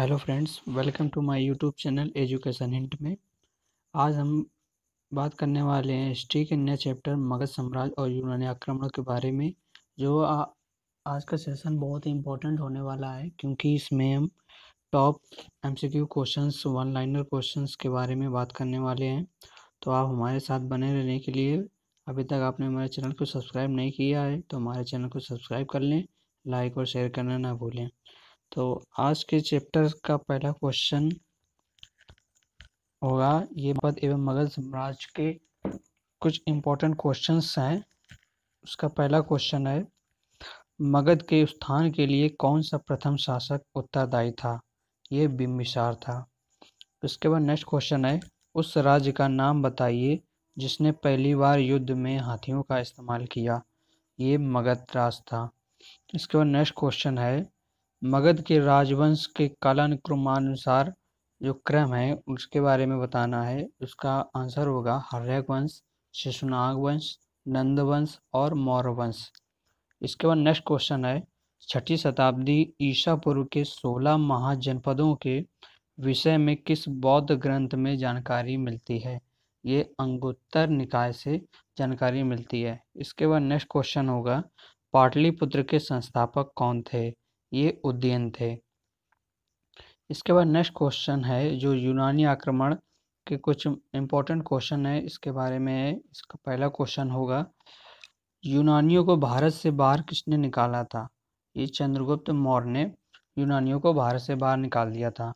hello friends welcome to my YouTube channel education hint में आज हम बात करने वाले हैं हिस्ट्री के नए चैप्टर मगध साम्राज्य और यूनानी आक्रमणों के बारे में जो आ, आज का सेशन बहुत ही इम्पोर्टेंट होने वाला है क्योंकि इसमें हम top MCQ questions one liner questions के बारे में बात करने वाले हैं तो आप हमारे साथ बने रहने के लिए अभी तक आपने हमारे चैनल को सब्सक्राइब नहीं किया है तो हमारे चैनल को सब्सक्राइब कर लें लाइक और शेयर करना ना भूलें तो आज के चैप्टर का पहला क्वेश्चन होगा ये मगध एवं मगध साम्राज्य के कुछ इम्पोर्टेंट क्वेश्चंस हैं उसका पहला क्वेश्चन है मगध के उत्थान के लिए कौन सा प्रथम शासक उत्तरदायी था ये बिम्बिसार था इसके बाद नेक्स्ट क्वेश्चन है उस राज्य का नाम बताइए जिसने पहली बार युद्ध में हाथियों का इस्तेमाल किया ये मगध राज था इसके बाद नेक्स्ट क्वेश्चन है मगध के राजवंश के कालानुक्रमानुसार जो क्रम है उसके बारे में बताना है उसका आंसर होगा हर्यक वंश शिशुनाग वंश नंद वंश और मौर्य वंश इसके बाद नेक्स्ट क्वेश्चन है छठी शताब्दी ईसा पूर्व के सोलह महाजनपदों के विषय में किस बौद्ध ग्रंथ में जानकारी मिलती है ये अंगुत्तर निकाय से जानकारी मिलती है इसके बाद नेक्स्ट क्वेश्चन होगा पाटलिपुत्र के संस्थापक कौन थे ये उद्यन थे इसके बाद नेक्स्ट क्वेश्चन है जो यूनानी आक्रमण के कुछ इम्पोर्टेंट क्वेश्चन है इसके बारे में है इसका पहला क्वेश्चन होगा यूनानियों को भारत से बाहर किसने निकाला था ये चंद्रगुप्त मौर्य ने यूनानियों को भारत से बाहर निकाल दिया था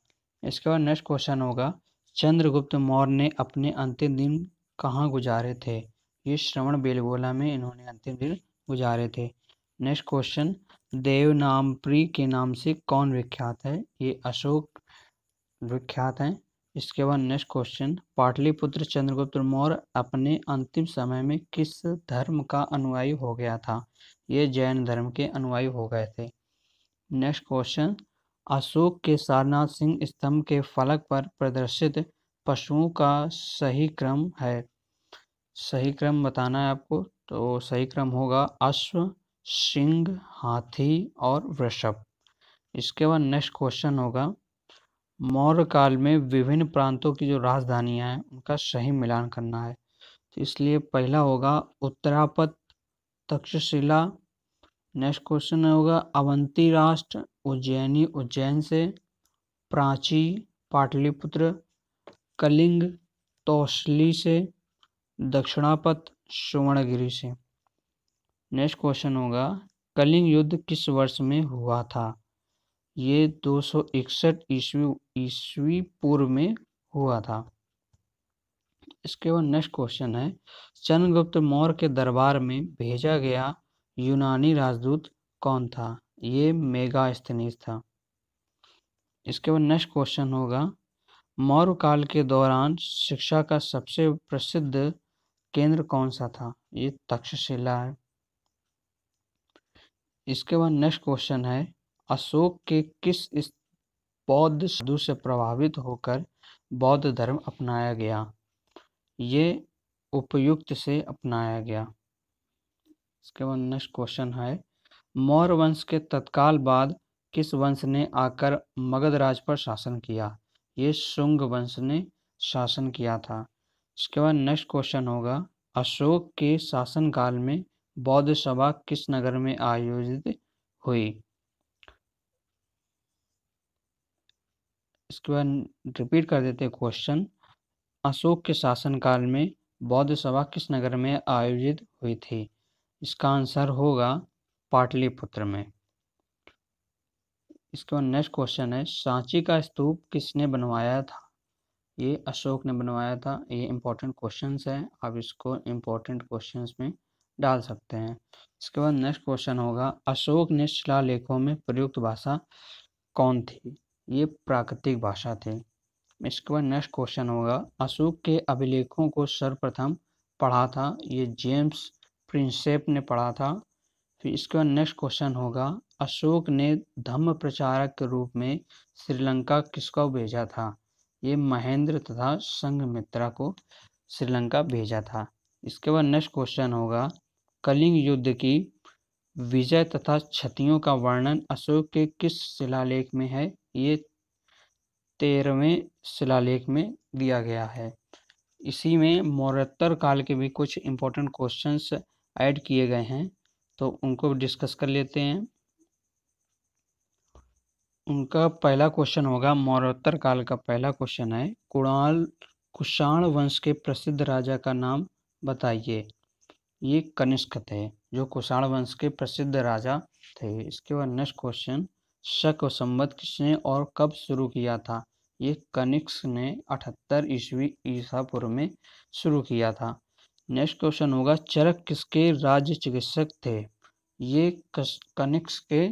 इसके बाद नेक्स्ट क्वेश्चन होगा चंद्रगुप्त मौर्य ने अपने अंतिम दिन कहाँ गुजारे थे ये श्रवण बेलगोला में इन्होंने अंतिम दिन गुजारे थे नेक्स्ट क्वेश्चन देवनामप्री के नाम से कौन विख्यात है ये अशोक विख्यात हैं इसके बाद नेक्स्ट क्वेश्चन पाटलिपुत्र चंद्रगुप्त मौर्य अपने अंतिम समय में किस धर्म का अनुयायी हो गया था ये जैन धर्म के अनुयायी हो गए थे नेक्स्ट क्वेश्चन अशोक के सारनाथ सिंह स्तंभ के फलक पर प्रदर्शित पशुओं का सही क्रम है सही क्रम बताना है आपको तो सही क्रम होगा अश्व सिंह हाथी और वृषभ इसके बाद नेक्स्ट क्वेश्चन होगा मौर्य काल में विभिन्न प्रांतों की जो राजधानियां हैं उनका सही मिलान करना है तो इसलिए पहला होगा उत्तरापत तक्षशिला नेक्स्ट क्वेश्चन होगा अवंती राष्ट्र उज्जैनी उज्जैन से प्राची पाटलिपुत्र कलिंग तौसली से दक्षिणापत सुवर्णगिरी से नेक्स्ट क्वेश्चन होगा कलिंग युद्ध किस वर्ष में हुआ था ये दो सौ इकसठ ईस्वी ईस्वी पूर्व में हुआ था इसके बाद नेक्स्ट क्वेश्चन है चंद्रगुप्त मौर्य के दरबार में भेजा गया यूनानी राजदूत कौन था ये मेगा था इसके बाद नेक्स्ट क्वेश्चन होगा मौर्य काल के दौरान शिक्षा का सबसे प्रसिद्ध केंद्र कौन सा था ये तक्षशिला है इसके बाद नेक्स्ट क्वेश्चन है अशोक के किस इस बौद्ध साधु से प्रभावित होकर बौद्ध धर्म अपनाया गया ये उपयुक्त से अपनाया गया इसके बाद नेक्स्ट क्वेश्चन है मौर्य वंश के तत्काल बाद किस वंश ने आकर मगध राज पर शासन किया ये शुंग वंश ने शासन किया था इसके बाद नेक्स्ट क्वेश्चन होगा अशोक के शासनकाल में बौद्ध सभा किस नगर में आयोजित हुई इसके बाद रिपीट कर देते क्वेश्चन अशोक के शासनकाल में बौद्ध सभा किस नगर में आयोजित हुई थी इसका आंसर होगा पाटलिपुत्र में इसके बाद नेक्स्ट क्वेश्चन है सांची का स्तूप किसने बनवाया था ये अशोक ने बनवाया था ये इम्पोर्टेंट क्वेश्चंस है आप इसको इम्पोर्टेंट क्वेश्चंस में डाल सकते हैं इसके बाद नेक्स्ट क्वेश्चन होगा अशोक ने शिलालेखों में प्रयुक्त भाषा कौन थी ये प्राकृतिक भाषा थी इसके बाद नेक्स्ट क्वेश्चन होगा अशोक के अभिलेखों को सर्वप्रथम पढ़ा था ये जेम्स प्रिंसेप ने पढ़ा था फिर इसके बाद नेक्स्ट क्वेश्चन होगा अशोक ने धम्म प्रचारक के रूप में श्रीलंका किसको भेजा था ये महेंद्र तथा संघमित्रा को श्रीलंका भेजा था इसके बाद नेक्स्ट क्वेश्चन होगा कलिंग युद्ध की विजय तथा क्षतियों का वर्णन अशोक के किस शिलालेख में है ये तेरहवें शिलालेख में दिया गया है इसी में मौर्योत्तर काल के भी कुछ इम्पोर्टेंट क्वेश्चंस ऐड किए गए हैं तो उनको डिस्कस कर लेते हैं उनका पहला क्वेश्चन होगा मौर्योत्तर काल का पहला क्वेश्चन है कुणाल कुषाण वंश के प्रसिद्ध राजा का नाम बताइए ये कनिष्क थे जो कुषाण वंश के प्रसिद्ध राजा थे इसके बाद नेक्स्ट क्वेश्चन शक संवत किसने और कब शुरू किया था ये कनिक्स ने अठहत्तर ईस्वी पूर्व में शुरू किया था नेक्स्ट क्वेश्चन होगा चरक किसके राज्य चिकित्सक थे ये कनिक्स के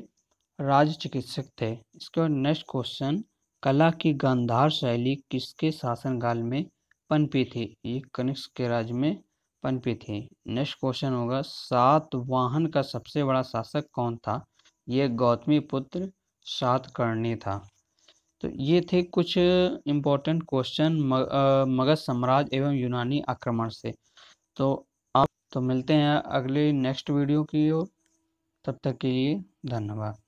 राज्य चिकित्सक थे इसके बाद नेक्स्ट क्वेश्चन कला की गंधार शैली किसके शासनकाल में पनपी थी ये कनिक्स के राज्य में पनपी थी नेक्स्ट क्वेश्चन होगा सात वाहन का सबसे बड़ा शासक कौन था ये गौतमी पुत्र सातकर्णी था तो ये थे कुछ इम्पोर्टेंट क्वेश्चन मगध साम्राज्य एवं यूनानी आक्रमण से तो आप तो मिलते हैं अगले नेक्स्ट वीडियो की ओर तब तक के लिए धन्यवाद